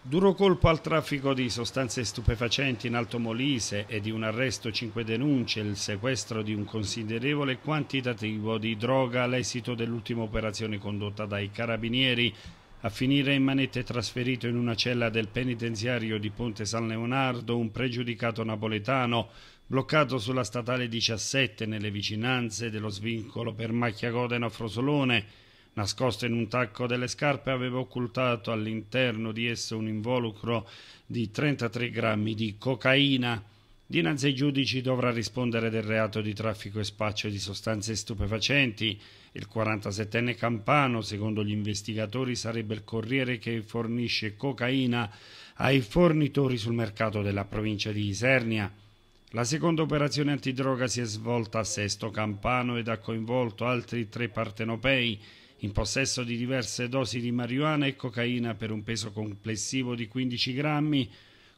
Duro colpo al traffico di sostanze stupefacenti in Alto Molise e di un arresto cinque denunce, il sequestro di un considerevole quantitativo di droga all'esito dell'ultima operazione condotta dai carabinieri a finire in manette trasferito in una cella del penitenziario di Ponte San Leonardo un pregiudicato napoletano bloccato sulla statale 17 nelle vicinanze dello svincolo per Macchiagodeno a Frosolone Nascosto in un tacco delle scarpe aveva occultato all'interno di esso un involucro di 33 grammi di cocaina. Dinanzi ai giudici dovrà rispondere del reato di traffico e spaccio di sostanze stupefacenti. Il 47enne Campano, secondo gli investigatori, sarebbe il corriere che fornisce cocaina ai fornitori sul mercato della provincia di Isernia. La seconda operazione antidroga si è svolta a Sesto Campano ed ha coinvolto altri tre partenopei in possesso di diverse dosi di marijuana e cocaina per un peso complessivo di 15 grammi.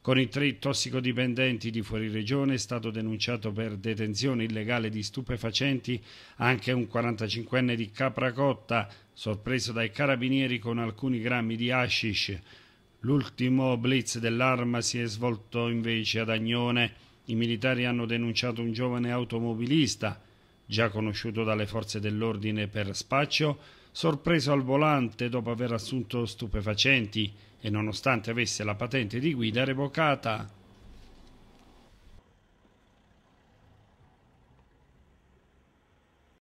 Con i tre tossicodipendenti di fuori regione è stato denunciato per detenzione illegale di stupefacenti anche un 45enne di Capracotta, sorpreso dai carabinieri con alcuni grammi di hashish. L'ultimo blitz dell'arma si è svolto invece ad Agnone. I militari hanno denunciato un giovane automobilista già conosciuto dalle forze dell'ordine per spaccio, sorpreso al volante dopo aver assunto stupefacenti e nonostante avesse la patente di guida revocata